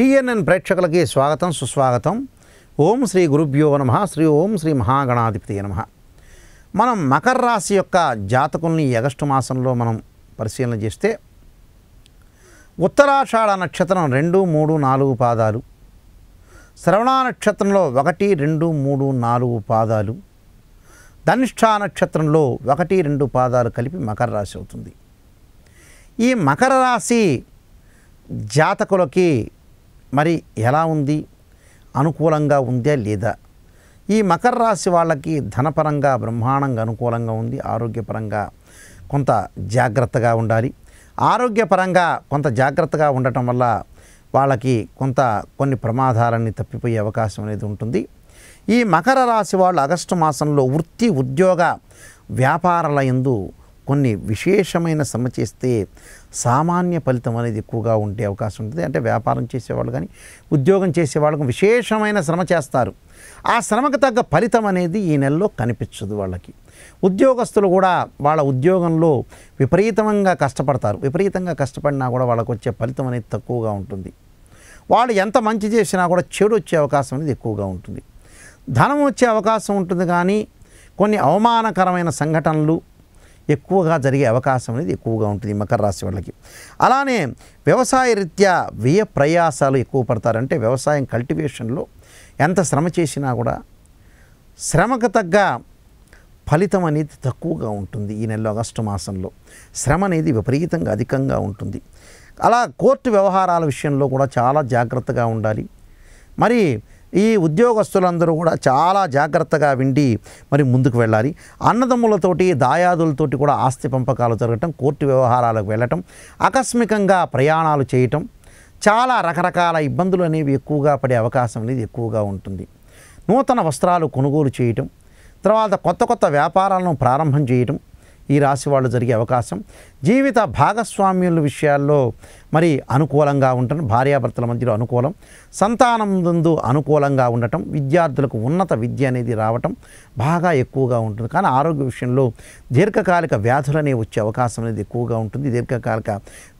TNN ప్రేక్షకులకి స్వాగతం సుస్వాగతం ఓం శ్రీ గురుభ్యో నమ శ్రీ ఓం శ్రీ మహాగణాధిపతి నమ మనం మకర రాశి యొక్క జాతకుల్ని ఆగస్టు మాసంలో మనం పరిశీలన చేస్తే ఉత్తరాషాఢ నక్షత్రం రెండు మూడు నాలుగు పాదాలు శ్రవణ నక్షత్రంలో ఒకటి రెండు మూడు నాలుగు పాదాలు ధనిష్ఠా నక్షత్రంలో ఒకటి రెండు పాదాలు కలిపి మకర రాశి అవుతుంది ఈ మకర రాశి జాతకులకి మరి ఎలా ఉంది అనుకూలంగా ఉందా లేదా ఈ మకర రాశి వాళ్ళకి ధనపరంగా బ్రహ్మాండంగా అనుకూలంగా ఉంది ఆరోగ్యపరంగా కొంత జాగ్రత్తగా ఉండాలి ఆరోగ్యపరంగా కొంత జాగ్రత్తగా ఉండటం వల్ల వాళ్ళకి కొంత కొన్ని ప్రమాదాలన్నీ తప్పిపోయే అవకాశం అనేది ఉంటుంది ఈ మకర రాశి వాళ్ళు ఆగస్టు మాసంలో వృత్తి ఉద్యోగ వ్యాపారాల ఎందు కొన్ని విశేషమైన శ్రమ చేస్తే సామాన్య ఫలితం అనేది ఎక్కువగా ఉండే అవకాశం ఉంటుంది అంటే వ్యాపారం చేసేవాళ్ళు కానీ ఉద్యోగం చేసేవాళ్ళకు విశేషమైన శ్రమ చేస్తారు ఆ శ్రమకు తగ్గ ఫలితం అనేది ఈ నెలలో కనిపించదు వాళ్ళకి ఉద్యోగస్తులు కూడా వాళ్ళ ఉద్యోగంలో విపరీతంగా కష్టపడతారు విపరీతంగా కష్టపడినా కూడా వాళ్ళకు వచ్చే ఫలితం అనేది తక్కువగా ఉంటుంది వాళ్ళు ఎంత మంచి చేసినా కూడా చెడు వచ్చే అవకాశం అనేది ఎక్కువగా ఉంటుంది ధనం వచ్చే అవకాశం ఉంటుంది కానీ కొన్ని అవమానకరమైన సంఘటనలు ఎక్కువగా జరిగే అవకాశం అనేది ఎక్కువగా ఉంటుంది మకర రాశి వాళ్ళకి అలానే వ్యవసాయ రీత్యా వ్యయ ప్రయాసాలు ఎక్కువ పడతారంటే వ్యవసాయం కల్టివేషన్లో ఎంత శ్రమ చేసినా కూడా శ్రమకు తగ్గ ఫలితం అనేది తక్కువగా ఉంటుంది ఈ నెలలో ఆగస్టు మాసంలో శ్రమ అనేది విపరీతంగా అధికంగా ఉంటుంది అలా కోర్టు వ్యవహారాల విషయంలో కూడా చాలా జాగ్రత్తగా ఉండాలి మరి ఈ ఉద్యోగస్తులందరూ కూడా చాలా జాగ్రత్తగా విండి మరి ముందుకు వెళ్ళాలి అన్నదమ్ములతోటి దాయాదులతోటి కూడా ఆస్తి పంపకాలు జరగటం కోర్టు వ్యవహారాలకు వెళ్ళటం ఆకస్మికంగా ప్రయాణాలు చేయటం చాలా రకరకాల ఇబ్బందులు అనేవి ఎక్కువగా పడే అవకాశం అనేది ఎక్కువగా ఉంటుంది నూతన వస్త్రాలు కొనుగోలు చేయటం తర్వాత కొత్త కొత్త వ్యాపారాలను ప్రారంభం చేయటం ఈ రాశి వాళ్ళు జరిగే అవకాశం జీవిత భాగస్వామ్యుల విషయాల్లో మరి అనుకూలంగా ఉండటం భార్యాభర్తల మధ్యలో అనుకూలం సంతానం ముందు అనుకూలంగా ఉండటం విద్యార్థులకు ఉన్నత విద్య అనేది రావటం బాగా ఎక్కువగా ఉంటుంది కానీ ఆరోగ్య విషయంలో దీర్ఘకాలిక వ్యాధులనే వచ్చే అవకాశం అనేది ఎక్కువగా ఉంటుంది దీర్ఘకాలిక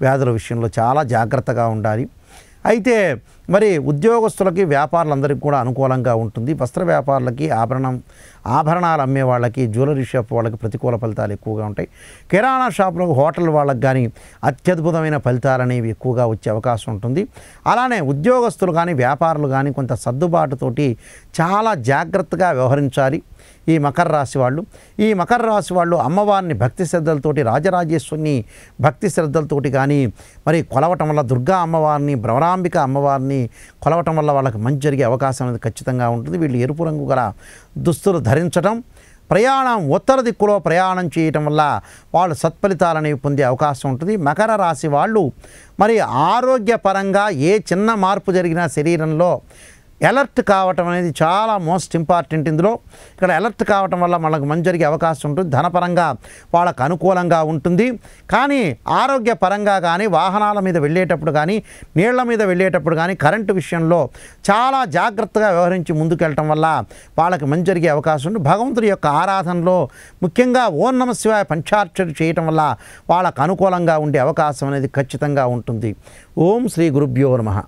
వ్యాధుల విషయంలో చాలా జాగ్రత్తగా ఉండాలి అయితే మరి ఉద్యోగస్తులకి వ్యాపారులందరికీ కూడా అనుకూలంగా ఉంటుంది వస్త్ర వ్యాపారులకి ఆభరణం ఆభరణాలు అమ్మే వాళ్ళకి జ్యువెలరీ షాప్ వాళ్ళకి ప్రతికూల ఫలితాలు ఎక్కువగా ఉంటాయి కిరాణా షాపులకు హోటల్ వాళ్ళకి కానీ అత్యద్భుతమైన ఫలితాలు అనేవి ఎక్కువగా వచ్చే అవకాశం ఉంటుంది అలానే ఉద్యోగస్తులు కానీ వ్యాపారులు కానీ కొంత సర్దుబాటుతోటి చాలా జాగ్రత్తగా వ్యవహరించాలి ఈ మకర రాశి వాళ్ళు ఈ మకర రాశి వాళ్ళు అమ్మవారిని భక్తి శ్రద్ధలతోటి రాజరాజేశ్వరిని భక్తి శ్రద్ధలతోటి కానీ మరి కొలవటం వల్ల దుర్గా అమ్మవారిని భ్రవరాంబిక అమ్మవారిని కొలవటం వల్ల వాళ్ళకి మంచి జరిగే అవకాశం అనేది ఖచ్చితంగా ఉంటుంది వీళ్ళు ఎరుపు రంగు గల దుస్తులు ధరించడం ప్రయాణం ఉత్తర దిక్కులో ప్రయాణం చేయటం వల్ల వాళ్ళు సత్ఫలితాలనేవి పొందే అవకాశం ఉంటుంది మకర రాశి వాళ్ళు మరి ఆరోగ్యపరంగా ఏ చిన్న మార్పు జరిగినా శరీరంలో అలర్ట్ కావటం అనేది చాలా మోస్ట్ ఇంపార్టెంట్ ఇందులో ఇక్కడ అలర్ట్ కావటం వల్ల మనకు మంచి జరిగే అవకాశం ఉంటుంది ధనపరంగా వాళ్ళకు అనుకూలంగా ఉంటుంది కానీ ఆరోగ్యపరంగా కానీ వాహనాల మీద వెళ్ళేటప్పుడు కానీ నీళ్ల మీద వెళ్ళేటప్పుడు కానీ కరెంటు విషయంలో చాలా జాగ్రత్తగా వ్యవహరించి ముందుకెళ్ళటం వల్ల వాళ్ళకి మంచి జరిగే అవకాశం ఉంటుంది భగవంతుడి యొక్క ఆరాధనలో ముఖ్యంగా ఓం నమ శివాయ పంచార్చన చేయటం వల్ల వాళ్ళకు అనుకూలంగా ఉండే అవకాశం అనేది ఖచ్చితంగా ఉంటుంది ఓం శ్రీ గురుభ్యో నమ